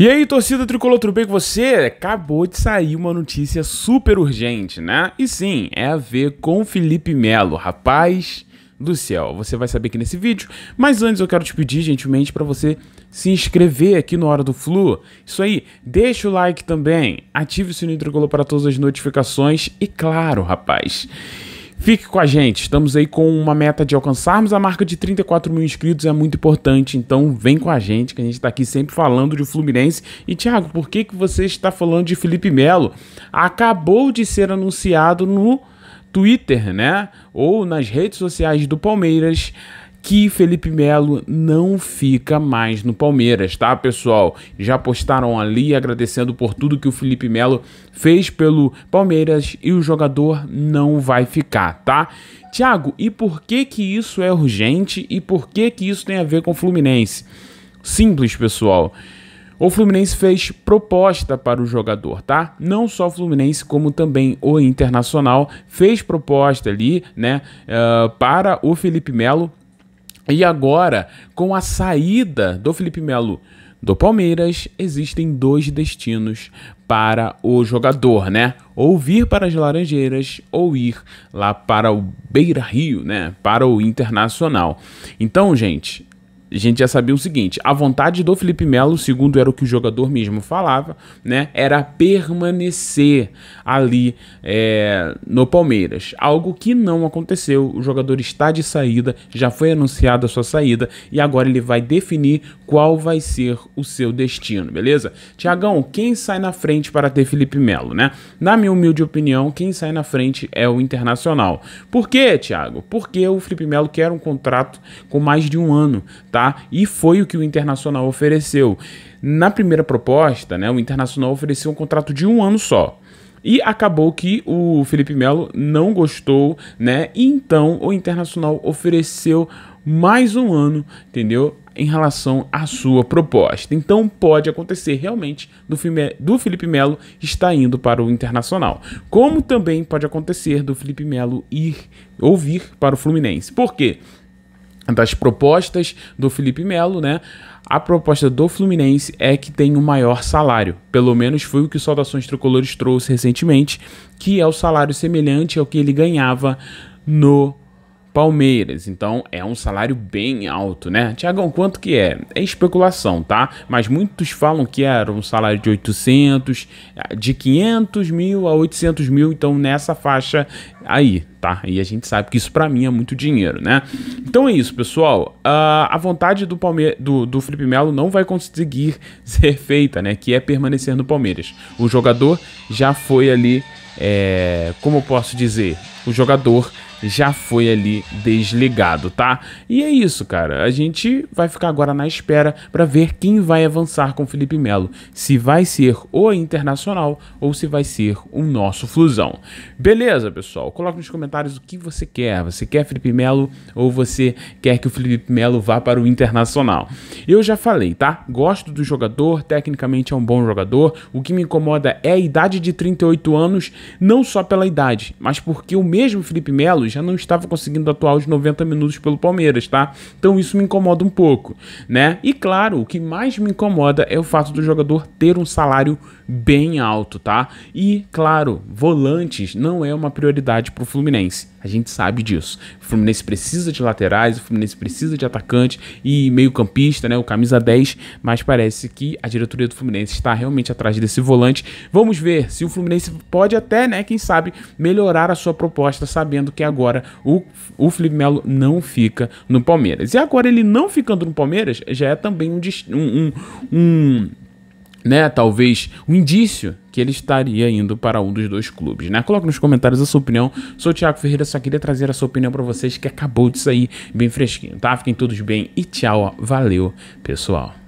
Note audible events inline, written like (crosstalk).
E aí, torcida tricolor, tudo bem com você? Acabou de sair uma notícia super urgente, né? E sim, é a ver com Felipe Melo, rapaz do céu. Você vai saber aqui nesse vídeo, mas antes eu quero te pedir gentilmente para você se inscrever aqui no Hora do Flu. Isso aí, deixa o like também, ative o sininho tricolor para todas as notificações e claro, rapaz, Fique com a gente, estamos aí com uma meta de alcançarmos a marca de 34 mil inscritos, é muito importante, então vem com a gente, que a gente está aqui sempre falando de Fluminense. E Thiago, por que, que você está falando de Felipe Melo? Acabou de ser anunciado no Twitter, né? Ou nas redes sociais do Palmeiras, que Felipe Melo não fica mais no Palmeiras, tá, pessoal? Já postaram ali agradecendo por tudo que o Felipe Melo fez pelo Palmeiras e o jogador não vai ficar, tá? Thiago, e por que que isso é urgente e por que que isso tem a ver com o Fluminense? Simples, pessoal. O Fluminense fez proposta para o jogador, tá? Não só o Fluminense, como também o Internacional fez proposta ali, né, uh, para o Felipe Melo e agora, com a saída do Felipe Melo do Palmeiras, existem dois destinos para o jogador, né? Ou vir para as Laranjeiras ou ir lá para o Beira Rio, né? Para o Internacional. Então, gente, a gente já sabia o seguinte: a vontade do Felipe Melo, segundo era o que o jogador mesmo falava, né, era permanecer ali é, no Palmeiras. Algo que não aconteceu. O jogador está de saída, já foi anunciada a sua saída e agora ele vai definir qual vai ser o seu destino, beleza? Tiagão, quem sai na frente para ter Felipe Melo, né? Na minha humilde opinião, quem sai na frente é o Internacional. Por quê, Thiago? Porque o Felipe Melo quer um contrato com mais de um ano, tá? tá? E foi o que o Internacional ofereceu. Na primeira proposta, né, o Internacional ofereceu um contrato de um ano só. E acabou que o Felipe Melo não gostou, né? Então o Internacional ofereceu mais um ano, entendeu? Em relação à sua proposta. Então pode acontecer realmente do, filme, do Felipe Melo estar indo para o Internacional. Como também pode acontecer do Felipe Melo ir ou vir para o Fluminense. Por quê? das propostas do Felipe Melo, né? A proposta do Fluminense é que tem o um maior salário. Pelo menos foi o que o Saudações Tricolores trouxe recentemente, que é o salário semelhante ao que ele ganhava no Palmeiras. Então é um salário bem alto, né? Tiagão, quanto que é? É especulação, tá? Mas muitos falam que era um salário de 800, de 500 mil a 800 mil, então nessa faixa aí tá? E a gente sabe que isso para mim é muito dinheiro, né? Então é isso, pessoal. Uh, a vontade do, Palme do, do Felipe Melo não vai conseguir (laughs) ser feita, né? Que é permanecer no Palmeiras. O jogador já foi ali, é... como eu posso dizer? O jogador já foi ali desligado, tá? E é isso, cara. A gente vai ficar agora na espera para ver quem vai avançar com Felipe Melo. Se vai ser o Internacional ou se vai ser o nosso Flusão. Beleza, pessoal? Coloca nos comentários comentários o que você quer. Você quer Felipe Melo ou você quer que o Felipe Melo vá para o Internacional? Eu já falei, tá? Gosto do jogador, tecnicamente é um bom jogador. O que me incomoda é a idade de 38 anos, não só pela idade, mas porque o mesmo Felipe Melo já não estava conseguindo atuar os 90 minutos pelo Palmeiras, tá? Então isso me incomoda um pouco, né? E claro, o que mais me incomoda é o fato do jogador ter um salário bem alto, tá? E, claro, volantes não é uma prioridade para o Fluminense. A gente sabe disso. O Fluminense precisa de laterais, o Fluminense precisa de atacante e meio-campista, né? O camisa 10, mas parece que a diretoria do Fluminense está realmente atrás desse volante. Vamos ver se o Fluminense pode até, né, quem sabe, melhorar a sua proposta, sabendo que agora o, o Felipe Melo não fica no Palmeiras. E agora ele não ficando no Palmeiras já é também um, um, um né, talvez um indício que ele estaria indo para um dos dois clubes, né? coloque nos comentários a sua opinião. Sou o Thiago Ferreira, só queria trazer a sua opinião para vocês que acabou de sair bem fresquinho, tá? Fiquem todos bem e tchau, ó. valeu, pessoal.